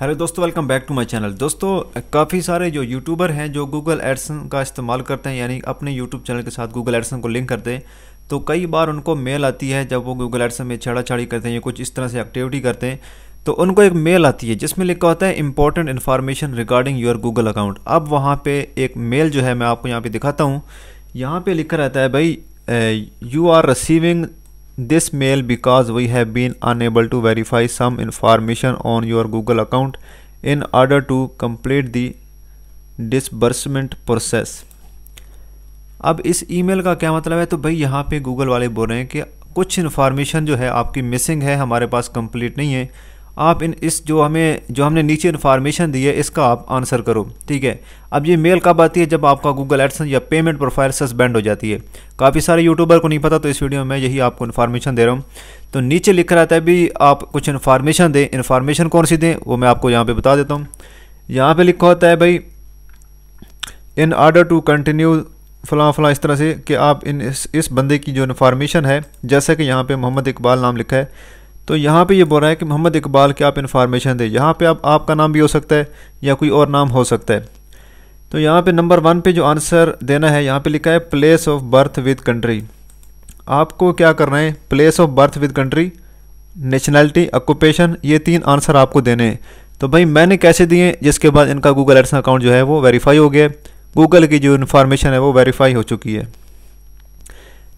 hello दोस्तों welcome back to my channel दोस्तों काफ़ी सारे जो यूट्यूबर हैं जो गूगल एडसन का इस्तेमाल करते हैं यानी अपने यूट्यूब चैनल के साथ गूगल एडसन को लिंक करते हैं तो कई बार उनको मेल आती है जब वो गूगल एडसन में छाड़ी करते हैं या कुछ इस तरह से एक्टिविटी करते हैं तो उनको एक मेल आती है जिसमें लिखा होता है important information regarding your Google account अब वहाँ पर एक मेल जो है मैं आपको यहाँ पर दिखाता हूँ यहाँ पर लिखा रहता है भाई you are receiving this mail because we have been unable to verify some information on your Google account in order to complete the disbursement process अब इस ई मेल का क्या मतलब है तो भाई यहाँ पर गूगल वाले बोल रहे हैं कि कुछ इन्फॉर्मेशन जो है आपकी मिसिंग है हमारे पास कम्प्लीट नहीं है आप इन इस जो हमें जो हमने नीचे इन्फॉर्मेशन दी है इसका आप आंसर करो ठीक है अब ये मेल कब आती है जब आपका गूगल एडसन या पेमेंट प्रोफाइल सस्पेंड हो जाती है काफ़ी सारे यूट्यूबर को नहीं पता तो इस वीडियो में यही आपको इन्फॉर्मेशन दे रहा हूँ तो नीचे लिखा रहता है भी आप कुछ इन्फॉर्मेशन दें इन्फॉर्मेशन कौन सी दें वो मैं आपको यहाँ पर बता देता हूँ यहाँ पर लिखा होता है भाई इन आर्डर टू कंटिन्यू फलां फलां इस तरह से कि आप इन इस, इस बंदे की जो इन्फॉर्मेशन है जैसे कि यहाँ पे मोहम्मद इकबाल नाम लिखा है तो यहाँ पे ये बोल रहा है कि मोहम्मद इकबाल की आप इन्फॉर्मेशन दें यहाँ पे आप आपका नाम भी हो सकता है या कोई और नाम हो सकता है तो यहाँ पे नंबर वन पे जो आंसर देना है यहाँ पे लिखा है place of birth with country आपको क्या करना है place of birth with country nationality occupation ये तीन आंसर आपको देने हैं तो भाई मैंने कैसे दिए जिसके बाद इनका गूगल एड्स अकाउंट जो है वो वेरीफाई हो गया गूगल की जो इन्फॉर्मेशन है वो वेरीफाई हो चुकी है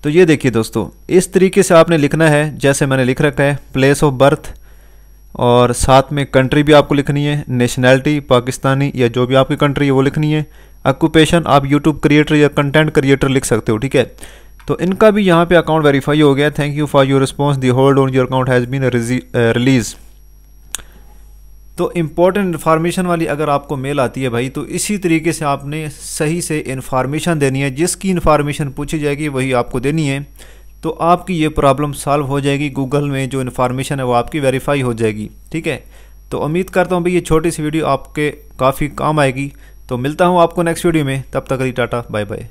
तो ये देखिए दोस्तों इस तरीके से आपने लिखना है जैसे मैंने लिख रखा है प्लेस ऑफ बर्थ और साथ में कंट्री भी आपको लिखनी है नेशनैलिटी पाकिस्तानी या जो भी आपकी कंट्री है वो लिखनी है ऑक्यूपेशन आप यूट्यूब क्रिएटर या कंटेंट क्रिएटर लिख सकते हो ठीक है तो इनका भी यहाँ पे अकाउंट वेरीफाई हो गया thank you for your response the hold on your account has been released तो इम्पोर्टेंट इन्फॉर्मेशन वाली अगर आपको मेल आती है भाई तो इसी तरीके से आपने सही से इन्फॉर्मेशन देनी है जिसकी इन्फॉर्मेशन पूछी जाएगी वही आपको देनी है तो आपकी ये प्रॉब्लम सॉल्व हो जाएगी गूगल में जो इन्फॉर्मेशन है वो आपकी वेरीफाई हो जाएगी ठीक है तो उम्मीद करता हूँ भाई ये छोटी सी वीडियो आपके काफ़ी काम आएगी तो मिलता हूँ आपको नेक्स्ट वीडियो में तब तक रही टाटा बाय बाय